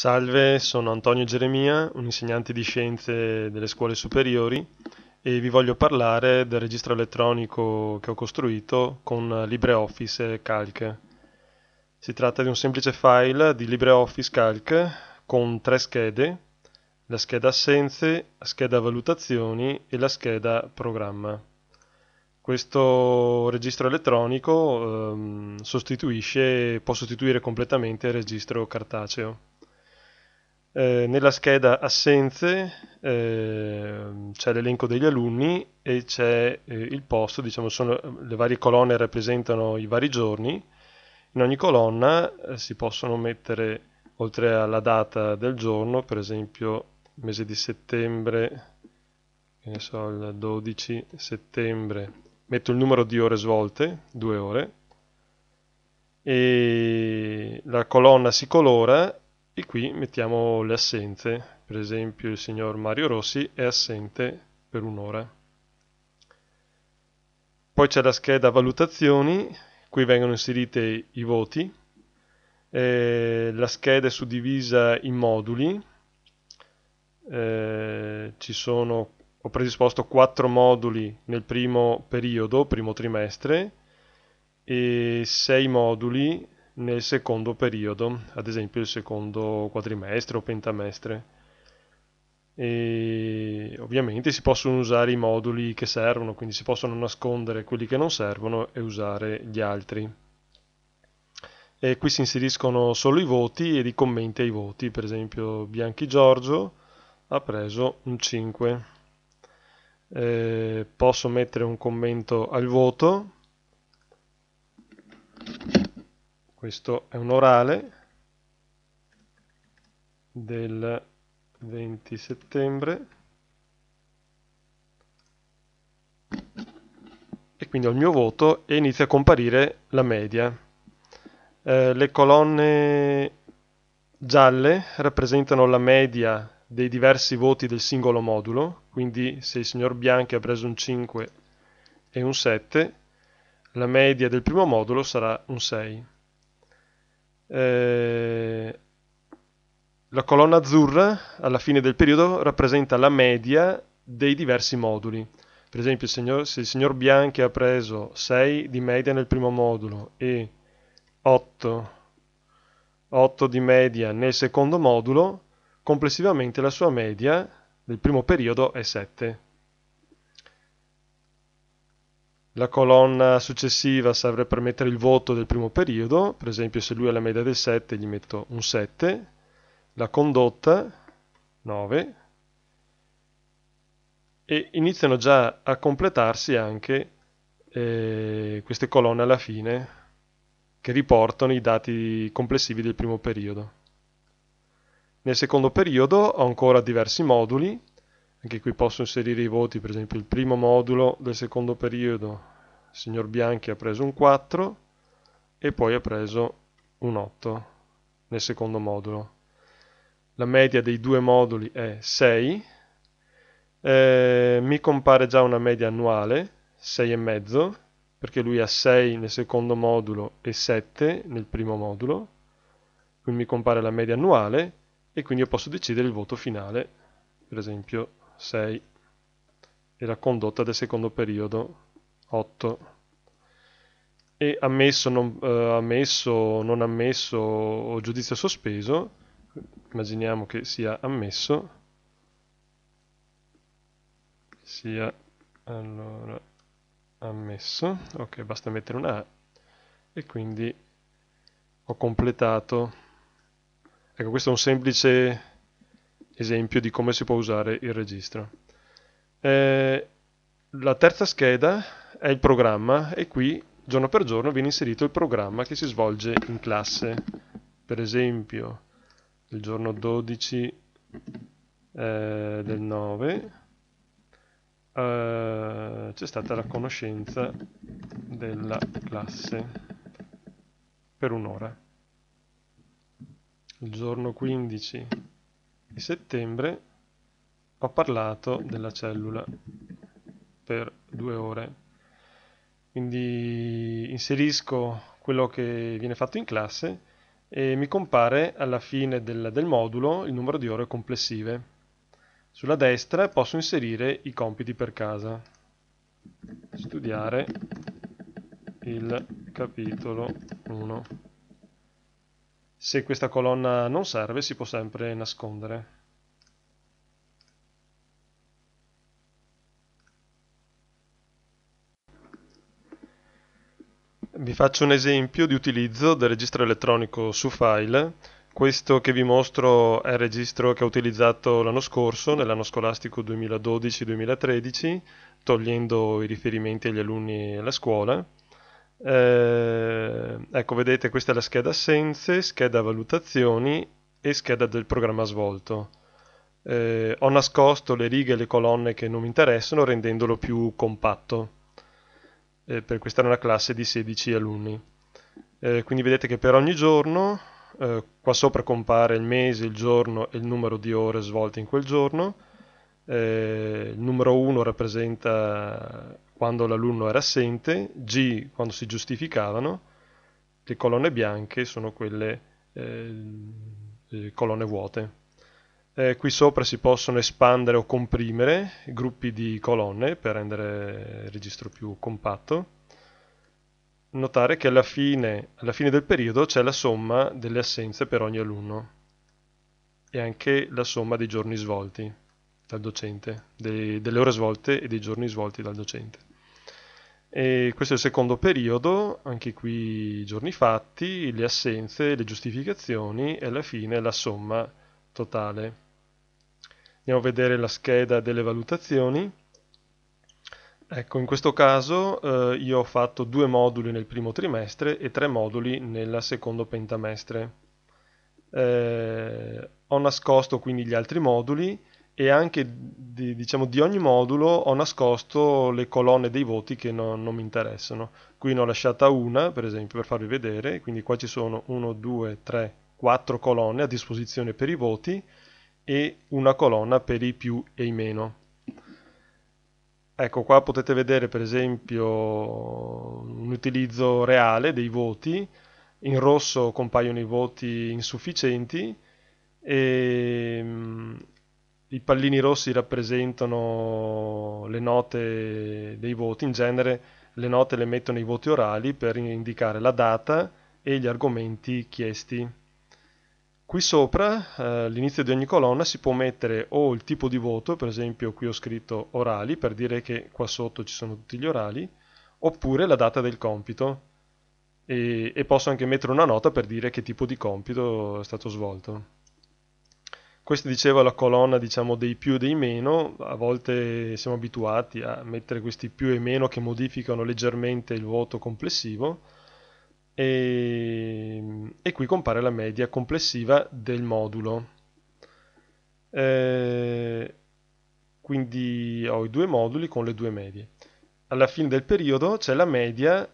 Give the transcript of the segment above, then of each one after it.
Salve, sono Antonio Geremia, un insegnante di scienze delle scuole superiori e vi voglio parlare del registro elettronico che ho costruito con LibreOffice Calc. Si tratta di un semplice file di LibreOffice Calc con tre schede, la scheda assenze, la scheda valutazioni e la scheda programma. Questo registro elettronico ehm, sostituisce, può sostituire completamente il registro cartaceo. Eh, nella scheda assenze eh, c'è l'elenco degli alunni e c'è eh, il posto, diciamo, sono, le varie colonne rappresentano i vari giorni. In ogni colonna eh, si possono mettere, oltre alla data del giorno, per esempio mese di settembre, che ne so, il 12 settembre, metto il numero di ore svolte, 2 ore, e la colonna si colora e qui mettiamo le assenze, per esempio il signor Mario Rossi è assente per un'ora. Poi c'è la scheda valutazioni, qui vengono inserite i voti, eh, la scheda è suddivisa in moduli, eh, sono, ho predisposto quattro moduli nel primo periodo, primo trimestre, e sei moduli nel secondo periodo, ad esempio il secondo quadrimestre o pentamestre. E ovviamente si possono usare i moduli che servono, quindi si possono nascondere quelli che non servono e usare gli altri. E qui si inseriscono solo i voti e i commenti ai voti, per esempio Bianchi Giorgio ha preso un 5. Eh, posso mettere un commento al voto questo è un orale del 20 settembre e quindi ho il mio voto e inizia a comparire la media. Eh, le colonne gialle rappresentano la media dei diversi voti del singolo modulo, quindi se il signor Bianchi ha preso un 5 e un 7, la media del primo modulo sarà un 6. Eh, la colonna azzurra alla fine del periodo rappresenta la media dei diversi moduli. Per esempio, il signor, se il signor Bianchi ha preso 6 di media nel primo modulo e 8, 8 di media nel secondo modulo, complessivamente la sua media del primo periodo è 7. La colonna successiva serve per mettere il voto del primo periodo, per esempio se lui ha la media del 7 gli metto un 7, la condotta 9 e iniziano già a completarsi anche eh, queste colonne alla fine che riportano i dati complessivi del primo periodo. Nel secondo periodo ho ancora diversi moduli anche qui posso inserire i voti, per esempio il primo modulo del secondo periodo, il signor Bianchi ha preso un 4 e poi ha preso un 8 nel secondo modulo. La media dei due moduli è 6, eh, mi compare già una media annuale, 6,5, perché lui ha 6 nel secondo modulo e 7 nel primo modulo, quindi mi compare la media annuale e quindi io posso decidere il voto finale, per esempio 6 e la condotta del secondo periodo 8 e ammesso non, eh, ammesso, non ammesso o giudizio sospeso immaginiamo che sia ammesso sia allora ammesso ok basta mettere una A e quindi ho completato ecco questo è un semplice esempio di come si può usare il registro. Eh, la terza scheda è il programma e qui giorno per giorno viene inserito il programma che si svolge in classe. Per esempio il giorno 12 eh, del 9 eh, c'è stata la conoscenza della classe per un'ora. Il giorno 15 di settembre ho parlato della cellula per due ore. Quindi inserisco quello che viene fatto in classe e mi compare alla fine del, del modulo il numero di ore complessive. Sulla destra posso inserire i compiti per casa. Studiare il capitolo 1. Se questa colonna non serve si può sempre nascondere. Vi faccio un esempio di utilizzo del registro elettronico su file. Questo che vi mostro è il registro che ho utilizzato l'anno scorso, nell'anno scolastico 2012-2013, togliendo i riferimenti agli alunni e alla scuola. Eh, ecco, vedete, questa è la scheda assenze, scheda valutazioni e scheda del programma svolto. Eh, ho nascosto le righe e le colonne che non mi interessano rendendolo più compatto. Eh, per questa è una classe di 16 alunni. Eh, quindi vedete che per ogni giorno, eh, qua sopra compare il mese, il giorno e il numero di ore svolte in quel giorno. Eh, il numero 1 rappresenta quando l'alunno era assente, G quando si giustificavano, le colonne bianche sono quelle eh, eh, colonne vuote. Eh, qui sopra si possono espandere o comprimere gruppi di colonne per rendere il registro più compatto. Notare che alla fine, alla fine del periodo c'è la somma delle assenze per ogni alunno e anche la somma dei giorni svolti dal docente, dei, delle ore svolte e dei giorni svolti dal docente. E questo è il secondo periodo, anche qui i giorni fatti, le assenze, le giustificazioni e alla fine la somma totale. Andiamo a vedere la scheda delle valutazioni. Ecco, in questo caso eh, io ho fatto due moduli nel primo trimestre e tre moduli nel secondo pentamestre. Eh, ho nascosto quindi gli altri moduli e anche di, diciamo, di, ogni modulo ho nascosto le colonne dei voti che no, non mi interessano. Qui ne ho lasciata una, per esempio, per farvi vedere, quindi qua ci sono 1, 2, 3, 4 colonne a disposizione per i voti e una colonna per i più e i meno. Ecco qua potete vedere per esempio un utilizzo reale dei voti, in rosso compaiono i voti insufficienti e i pallini rossi rappresentano le note dei voti, in genere le note le mettono i voti orali per indicare la data e gli argomenti chiesti. Qui sopra, eh, all'inizio di ogni colonna, si può mettere o il tipo di voto, per esempio qui ho scritto orali, per dire che qua sotto ci sono tutti gli orali, oppure la data del compito. E, e posso anche mettere una nota per dire che tipo di compito è stato svolto. Questa diceva la colonna diciamo, dei più e dei meno, a volte siamo abituati a mettere questi più e meno che modificano leggermente il voto complessivo e, ehm, e qui compare la media complessiva del modulo. Eh, quindi ho i due moduli con le due medie. Alla fine del periodo c'è la media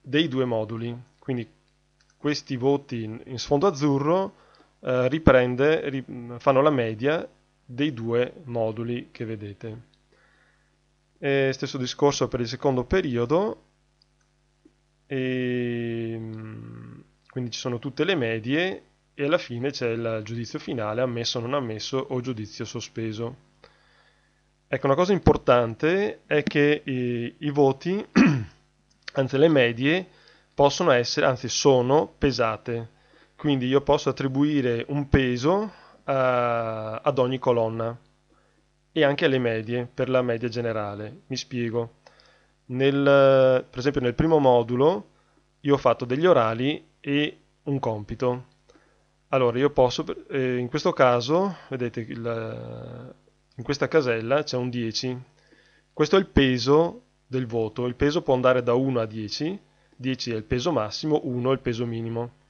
dei due moduli, quindi questi voti in sfondo azzurro eh, riprende, ri, fanno la media dei due moduli che vedete. E stesso discorso per il secondo periodo, e, mm, quindi ci sono tutte le medie e alla fine c'è il giudizio finale, ammesso, o non ammesso o giudizio sospeso. Ecco, una cosa importante è che i, i voti, anzi le medie, possono essere, anzi sono pesate. Quindi io posso attribuire un peso a, eh, ad ogni colonna e anche alle medie, per la media generale. Mi spiego. Nel, per esempio nel primo modulo io ho fatto degli orali e un compito. Allora io posso, eh, in questo caso, vedete, il, in questa casella c'è un 10. Questo è il peso del voto. Il peso può andare da 1 a 10. 10 è il peso massimo, 1 è il peso minimo.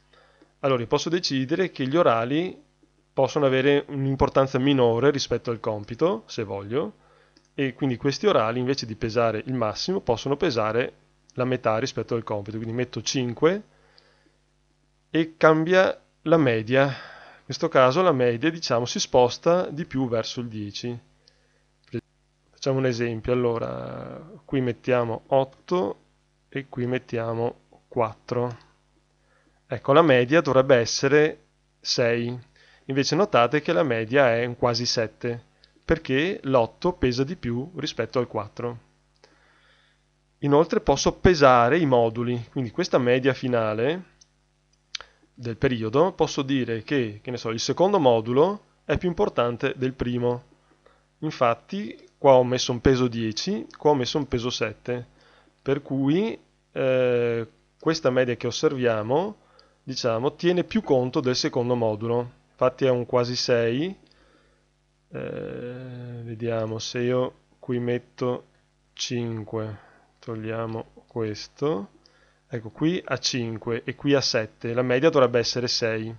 Allora, io posso decidere che gli orali possono avere un'importanza minore rispetto al compito, se voglio, e quindi questi orali invece di pesare il massimo possono pesare la metà rispetto al compito, quindi metto 5 e cambia la media. In questo caso la media diciamo si sposta di più verso il 10. Facciamo un esempio, allora qui mettiamo 8 e qui mettiamo 4. Ecco, la media dovrebbe essere 6, invece notate che la media è un quasi 7, perché l'8 pesa di più rispetto al 4. Inoltre posso pesare i moduli, quindi questa media finale del periodo posso dire che, che ne so, il secondo modulo è più importante del primo. Infatti qua ho messo un peso 10, qua ho messo un peso 7, per cui eh, questa media che osserviamo diciamo, tiene più conto del secondo modulo. Infatti è un quasi 6. Eh, vediamo se io qui metto 5, togliamo questo. Ecco, qui a 5 e qui a 7. La media dovrebbe essere 6.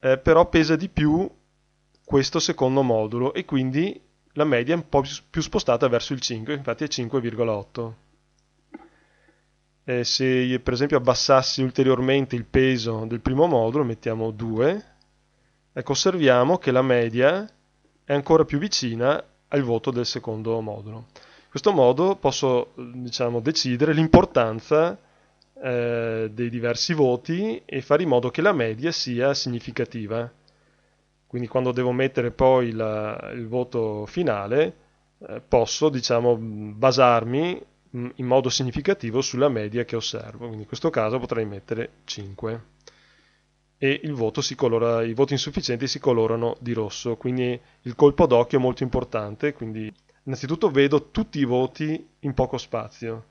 Eh, però pesa di più questo secondo modulo e quindi la media è un po' più spostata verso il 5, infatti è 5,8 eh, se per esempio abbassassi ulteriormente il peso del primo modulo, mettiamo 2, ecco, osserviamo che la media è ancora più vicina al voto del secondo modulo. In questo modo posso diciamo, decidere l'importanza eh, dei diversi voti e fare in modo che la media sia significativa. Quindi quando devo mettere poi la, il voto finale eh, posso diciamo, basarmi Mm, in modo significativo sulla media che osservo, quindi in questo caso potrei mettere 5 e colora, i voti insufficienti si colorano di rosso, quindi il colpo d'occhio è molto importante, quindi innanzitutto vedo tutti i voti in poco spazio,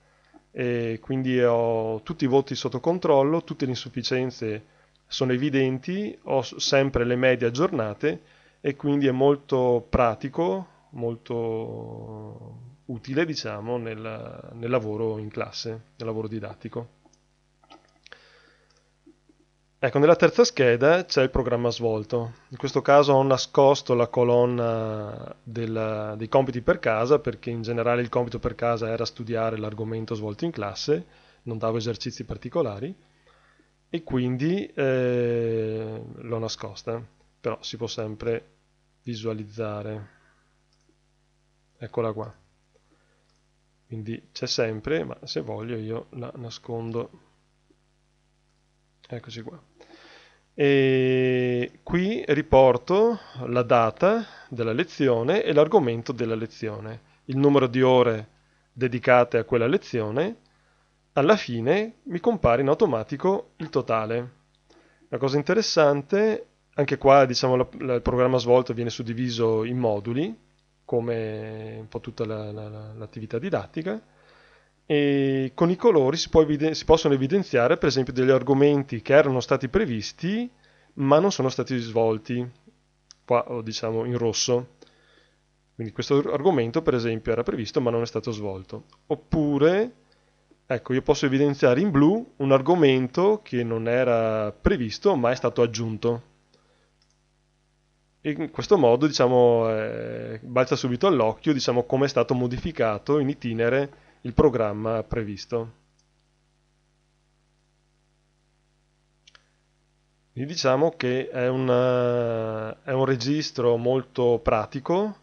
e quindi ho tutti i voti sotto controllo, tutte le insufficienze sono evidenti, ho sempre le medie aggiornate e quindi è molto pratico, molto utile diciamo, nel, nel lavoro in classe, nel lavoro didattico. Ecco, nella terza scheda c'è il programma svolto. In questo caso ho nascosto la colonna del, dei compiti per casa perché in generale il compito per casa era studiare l'argomento svolto in classe, non davo esercizi particolari e quindi eh, l'ho nascosta, però si può sempre visualizzare. Eccola qua quindi c'è sempre ma se voglio io la nascondo eccoci qua e qui riporto la data della lezione e l'argomento della lezione il numero di ore dedicate a quella lezione alla fine mi compare in automatico il totale la cosa interessante anche qua diciamo la, la, il programma svolto viene suddiviso in moduli come un po' tutta la, la, l'attività didattica e con i colori si, eviden- si, possono evidenziare per esempio degli argomenti che erano stati previsti ma non sono stati svolti qua diciamo in rosso quindi questo argomento per esempio era previsto ma non è stato svolto oppure ecco io posso evidenziare in blu un argomento che non era previsto ma è stato aggiunto in questo modo diciamo, eh, balza subito all'occhio diciamo, come è stato modificato in itinere il programma previsto. Quindi diciamo che è, una, eh, è un registro molto pratico,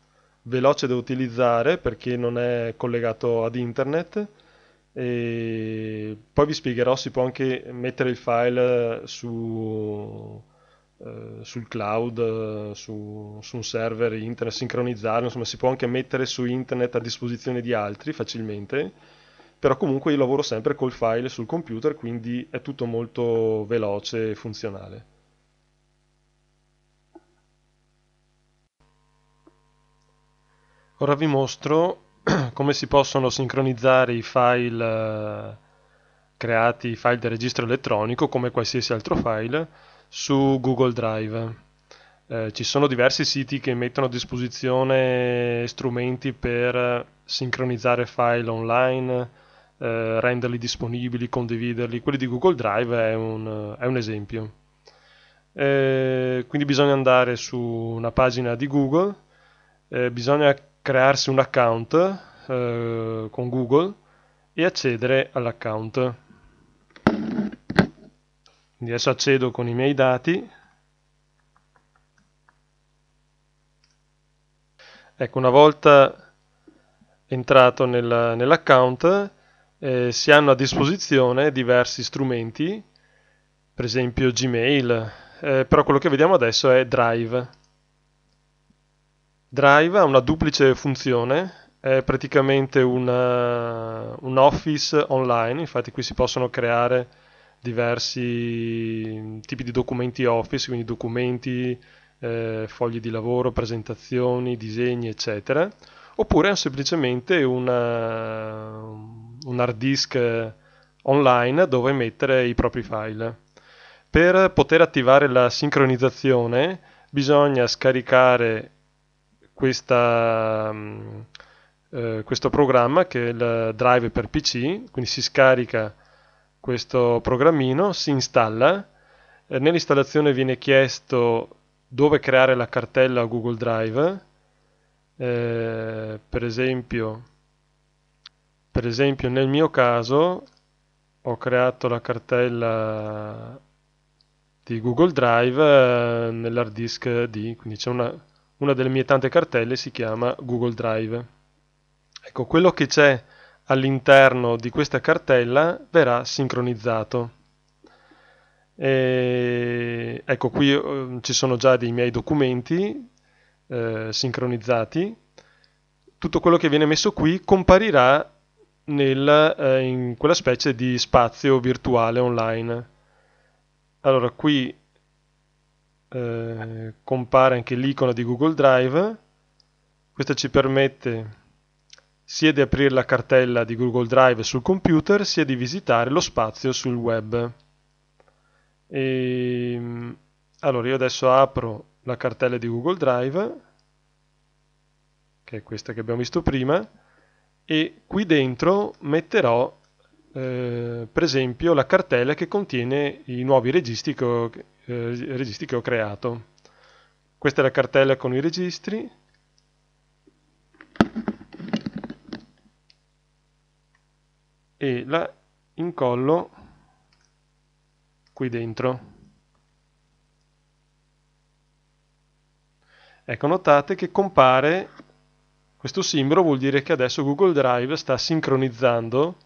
veloce da utilizzare perché non è collegato ad internet, e poi vi spiegherò si può anche mettere il file su eh, sul cloud, eh, su, su, un server internet, sincronizzarlo, insomma si può anche mettere su internet a disposizione di altri facilmente, però comunque io lavoro sempre col file sul computer, quindi è tutto molto veloce e funzionale. Ora vi mostro come si possono sincronizzare i file eh, creati, i file del registro elettronico, come qualsiasi altro file, su Google Drive. Eh, ci sono diversi siti che mettono a disposizione strumenti per sincronizzare file online, eh, renderli disponibili, condividerli. Quelli di Google Drive è un, è un esempio. Eh, quindi bisogna andare su una pagina di Google, eh, bisogna crearsi un account eh, con Google e accedere all'account. Quindi adesso accedo con i miei dati. Ecco, una volta entrato nel, nell'account eh, si hanno a disposizione diversi strumenti, per esempio Gmail, eh, però quello che vediamo adesso è Drive. Drive ha una duplice funzione, è praticamente una, un office online, infatti qui si possono creare diversi mm, tipi di documenti office, quindi documenti, eh, fogli di lavoro, presentazioni, disegni, eccetera, oppure è semplicemente una, eh, un hard disk eh, online dove mettere i propri file. Per poter attivare la sincronizzazione bisogna scaricare questa, mm, eh, questo programma che è il drive per PC, quindi si scarica questo programmino, si installa, eh, nell'installazione viene chiesto dove creare la cartella Google Drive, eh, per, esempio, per esempio nel mio caso ho creato la cartella di Google Drive eh, nell'hard disk D, quindi c'è una, una delle mie tante cartelle si chiama Google Drive. Ecco, quello che c'è all'interno di questa cartella verrà sincronizzato. E ecco qui eh, ci sono già dei miei documenti eh, sincronizzati. Tutto quello che viene messo qui comparirà nel, eh, in quella specie di spazio virtuale online. Allora qui eh, compare anche l'icona di Google Drive. Questa ci permette sia di aprire la cartella di Google Drive sul computer, sia di visitare lo spazio sul web. E, ehm, allora io adesso apro la cartella di Google Drive, che è questa che abbiamo visto prima, e qui dentro metterò eh, per esempio la cartella che contiene i nuovi registri che ho, eh, registri che ho creato. Questa è la cartella con i registri e la incollo qui dentro. Ecco, notate che compare questo simbolo, vuol dire che adesso Google Drive sta sincronizzando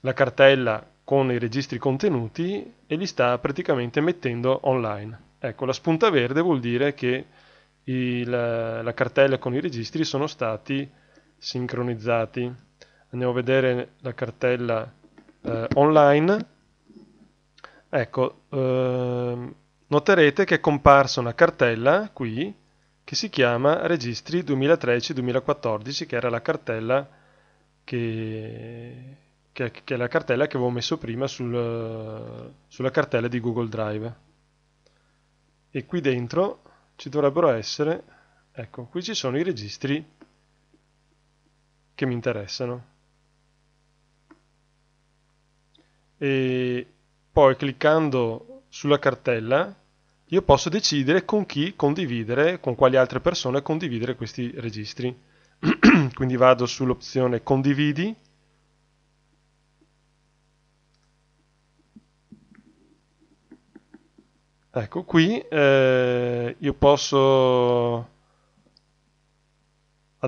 la cartella con i registri contenuti e li sta praticamente mettendo online. Ecco, la spunta verde vuol dire che il, la cartella con i registri sono stati sincronizzati andiamo a vedere la cartella eh, online, ecco, eh, noterete che è comparsa una cartella qui che si chiama Registri 2013-2014, che era la cartella che, che, che, è la cartella che avevo messo prima sul, sulla cartella di Google Drive. E qui dentro ci dovrebbero essere, ecco, qui ci sono i registri che mi interessano. e poi cliccando sulla cartella io posso decidere con chi condividere, con quali altre persone condividere questi registri. Quindi vado sull'opzione condividi Ecco, qui eh, io posso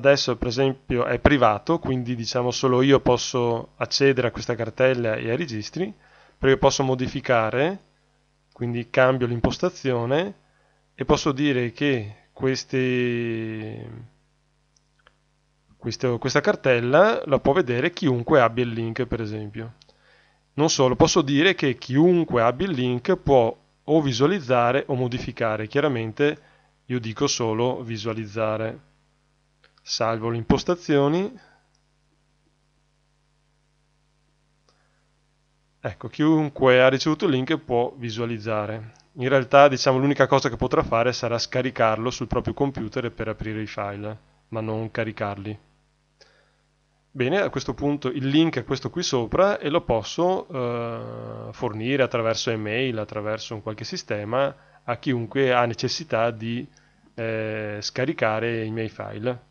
adesso per esempio è privato, quindi diciamo solo io posso accedere a questa cartella e ai registri, però io posso modificare, quindi cambio l'impostazione e posso dire che questi, questo, questa cartella la può vedere chiunque abbia il link per esempio. Non solo, posso dire che chiunque abbia il link può o visualizzare o modificare, chiaramente io dico solo visualizzare salvo le impostazioni, ecco, chiunque ha ricevuto il link può visualizzare. In realtà, diciamo, l'unica cosa che potrà fare sarà scaricarlo sul proprio computer per aprire i file, ma non caricarli. Bene, a questo punto il link è questo qui sopra e lo posso eh, fornire attraverso email, attraverso un qualche sistema a chiunque ha necessità di eh, scaricare i miei file.